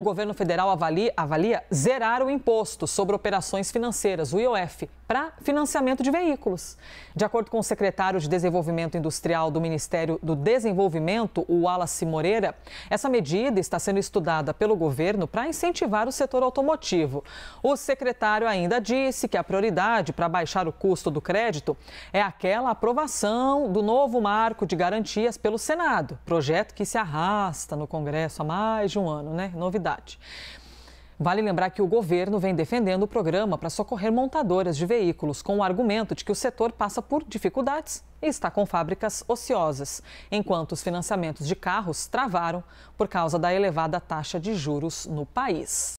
O governo federal avalia, avalia, zerar o imposto sobre operações financeiras, o IOF, para financiamento de veículos. De acordo com o secretário de Desenvolvimento Industrial do Ministério do Desenvolvimento, o Wallace Moreira, essa medida está sendo estudada pelo governo para incentivar o setor automotivo. O secretário ainda disse que a prioridade para baixar o custo do crédito é aquela aprovação do novo marco de garantias pelo Senado, projeto que se arrasta no Congresso há mais de um ano, né? Novidade cidade. Vale lembrar que o governo vem defendendo o programa para socorrer montadoras de veículos, com o argumento de que o setor passa por dificuldades e está com fábricas ociosas, enquanto os financiamentos de carros travaram por causa da elevada taxa de juros no país.